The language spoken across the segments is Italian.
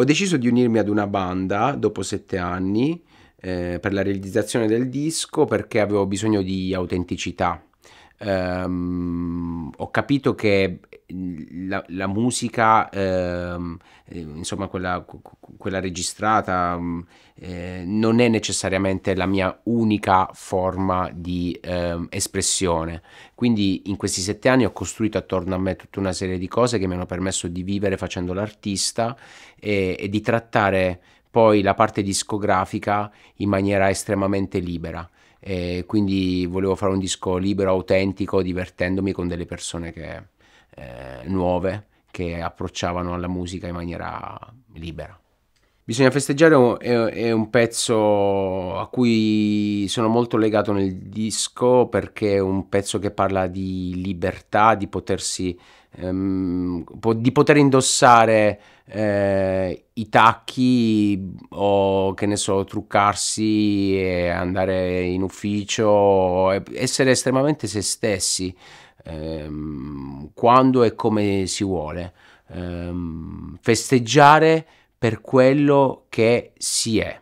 Ho deciso di unirmi ad una banda dopo sette anni eh, per la realizzazione del disco perché avevo bisogno di autenticità ehm, ho capito che mm, la, la musica, ehm, eh, insomma quella, quella registrata, mm, eh, non è necessariamente la mia unica forma di ehm, espressione. Quindi in questi sette anni ho costruito attorno a me tutta una serie di cose che mi hanno permesso di vivere facendo l'artista e, e di trattare poi la parte discografica in maniera estremamente libera. E quindi volevo fare un disco libero, autentico, divertendomi con delle persone che, eh, nuove che approcciavano alla musica in maniera libera. Bisogna festeggiare è, un pezzo a cui sono molto legato nel disco perché è un pezzo che parla di libertà, di potersi Um, di poter indossare eh, i tacchi o che ne so, truccarsi e andare in ufficio, essere estremamente se stessi um, quando e come si vuole, um, festeggiare per quello che si è.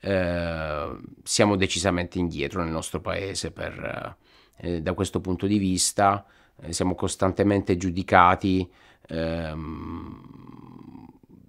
Eh, siamo decisamente indietro nel nostro paese per, eh, eh da questo punto di vista, eh, siamo costantemente giudicati, ehm,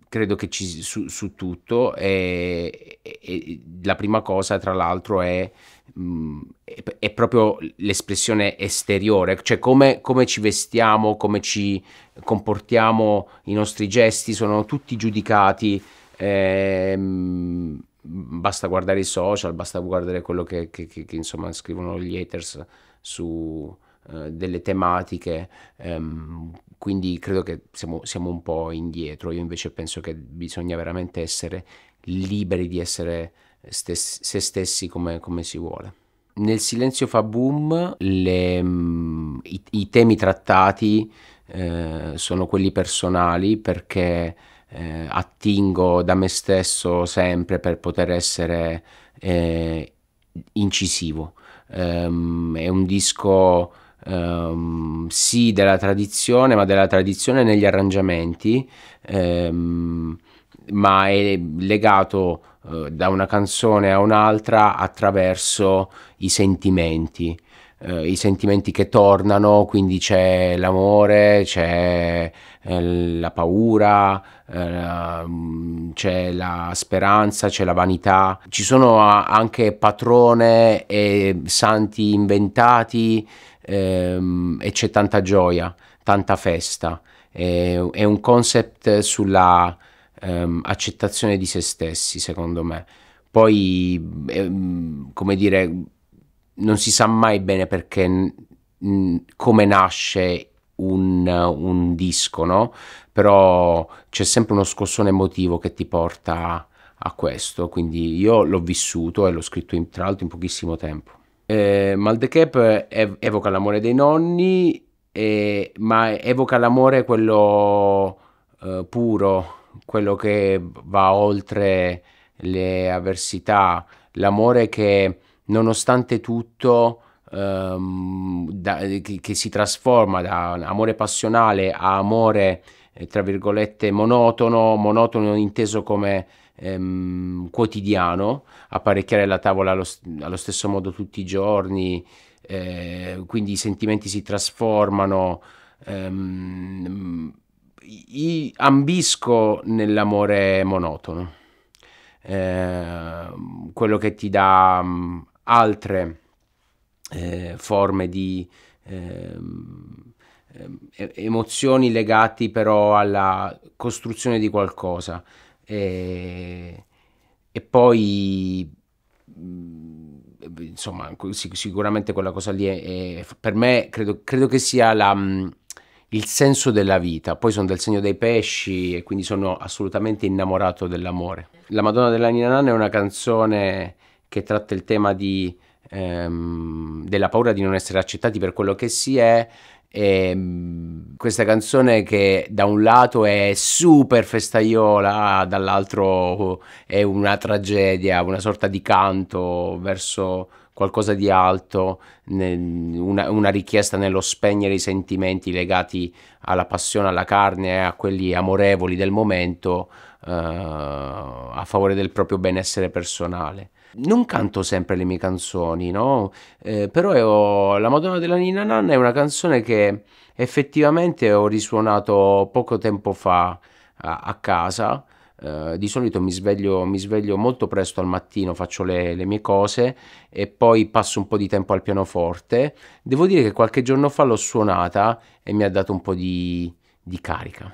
credo che ci, su, su tutto, e, e, la prima cosa tra l'altro è mh, mm, è, è, proprio l'espressione esteriore, cioè come, come, ci vestiamo, come ci comportiamo, i nostri gesti sono tutti giudicati. Ehm, basta guardare i social, basta guardare quello che, che, che, che insomma, scrivono gli haters su eh, delle tematiche, ehm, quindi credo che siamo, siamo, un po' indietro, io invece penso che bisogna veramente essere liberi di essere stes se stessi come, come si vuole. Nel silenzio fa boom le, mm, i, i, temi trattati eh, sono quelli personali perché eh, attingo da me stesso sempre per poter essere eh, incisivo. Um, è un disco ehm, sì della tradizione, ma della tradizione negli arrangiamenti, ehm, ma è legato eh, da una canzone a un'altra attraverso i sentimenti eh, i sentimenti che tornano, quindi c'è l'amore, c'è eh, la paura, eh, mm, c'è la speranza, c'è la vanità. Ci sono anche patrone e santi inventati ehm, e c'è tanta gioia, tanta festa. è un concept sulla ehm, accettazione di se stessi, secondo me. Poi, ehm, come dire, non si sa mai bene perché mh, come nasce un, un, disco, no? Però c'è sempre uno scossone emotivo che ti porta a questo, quindi io l'ho vissuto e l'ho scritto in, tra l'altro in pochissimo tempo. Eh, Maldecap ev evoca l'amore dei nonni, eh, ma evoca l'amore quello eh, puro, quello che va oltre le avversità, l'amore che nonostante tutto ehm, da, che, che, si trasforma da amore passionale a amore eh, tra virgolette monotono, monotono inteso come ehm, quotidiano, apparecchiare la tavola allo, allo stesso modo tutti i giorni, eh, quindi i sentimenti si trasformano. Ehm, ambisco nell'amore monotono, eh, quello che ti dà altre eh, forme di ehm, eh, emozioni legate però alla costruzione di qualcosa e, e poi mm, eh, insomma sicuramente quella cosa lì è, è, per me credo, credo che sia la, mm, il senso della vita poi sono del segno dei pesci e quindi sono assolutamente innamorato dell'amore la Madonna della Nina Nanna è una canzone che tratta il tema di, ehm, della paura di non essere accettati per quello che si è. E, ehm, questa canzone che da un lato è super festaiola, dall'altro è una tragedia, una sorta di canto verso qualcosa di alto, una, una, richiesta nello spegnere i sentimenti legati alla passione, alla carne, a quelli amorevoli del momento eh, a favore del proprio benessere personale non canto sempre le mie canzoni, no? Eh, però ho, La Madonna della Nina Nanna è una canzone che effettivamente ho risuonato poco tempo fa a, a casa. Uh, di solito mi sveglio, mi sveglio, molto presto al mattino, faccio le, le, mie cose e poi passo un po' di tempo al pianoforte. Devo dire che qualche giorno fa l'ho suonata e mi ha dato un po' di, di carica.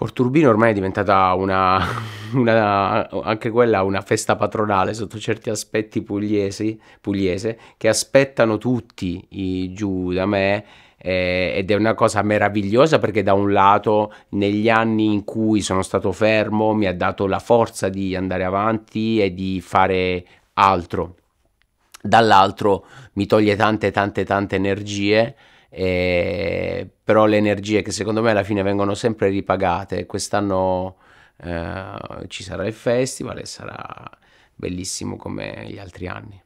Porturbino ormai è diventata una, una, anche quella una festa patronale sotto certi aspetti pugliesi, pugliese che aspettano tutti i, giù da me eh, ed è una cosa meravigliosa perché da un lato negli anni in cui sono stato fermo mi ha dato la forza di andare avanti e di fare altro, dall'altro mi toglie tante tante tante energie. E eh, però le energie che secondo me alla fine vengono sempre ripagate. Quest'anno eh, ci sarà il festival e sarà bellissimo come gli altri anni.